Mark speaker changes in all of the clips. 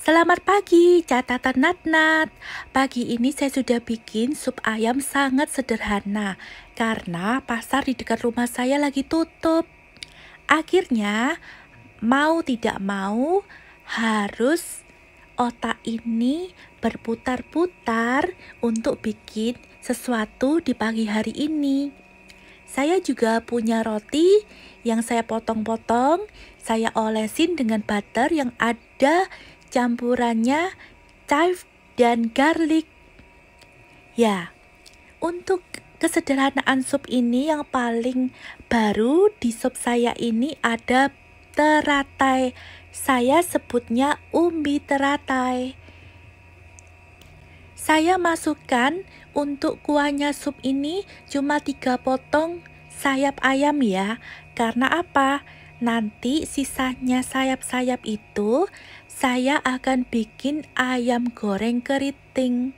Speaker 1: Selamat pagi, catatan Nat-Nat. Pagi ini saya sudah bikin sup ayam sangat sederhana karena pasar di dekat rumah saya lagi tutup. Akhirnya, mau tidak mau harus otak ini berputar-putar untuk bikin sesuatu di pagi hari ini. Saya juga punya roti yang saya potong-potong, saya olesin dengan butter yang ada campurannya chive dan garlic. Ya, untuk kesederhanaan sup ini yang paling baru di sup saya ini ada teratai. Saya sebutnya umbi teratai. Saya masukkan untuk kuahnya sup ini cuma tiga potong sayap ayam ya. Karena apa? Nanti sisanya sayap-sayap itu saya akan bikin ayam goreng keriting.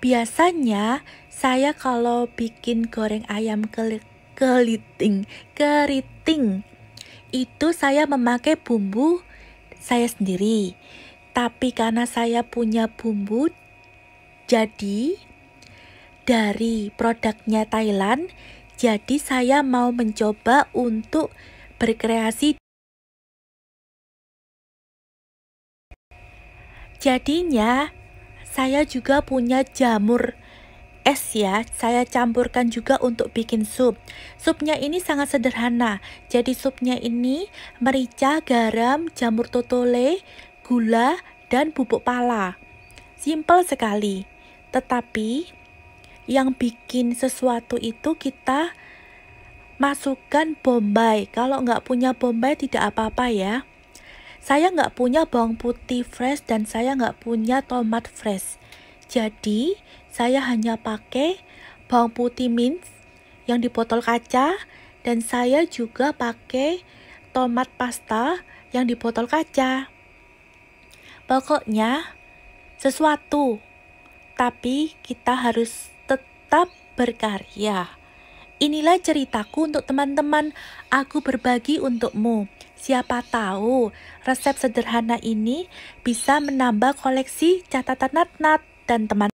Speaker 1: Biasanya saya kalau bikin goreng ayam kelit-keriting, keriting itu saya memakai bumbu saya sendiri. Tapi karena saya punya bumbu jadi dari produknya Thailand, jadi saya mau mencoba untuk berkreasi. Jadinya, saya juga punya jamur es ya, saya campurkan juga untuk bikin sup. Supnya ini sangat sederhana. Jadi supnya ini merica, garam, jamur totole, gula, dan bubuk pala. Simple sekali. Tetapi yang bikin sesuatu itu kita masukkan bombay. Kalau nggak punya bombay tidak apa-apa ya. Saya nggak punya bawang putih fresh dan saya nggak punya tomat fresh. Jadi saya hanya pakai bawang putih mince yang di botol kaca dan saya juga pakai tomat pasta yang di botol kaca. Pokoknya sesuatu, tapi kita harus tetap berkarya. Inilah ceritaku untuk teman-teman, aku berbagi untukmu. Siapa tahu resep sederhana ini bisa menambah koleksi catatan Nat-Nat dan teman teman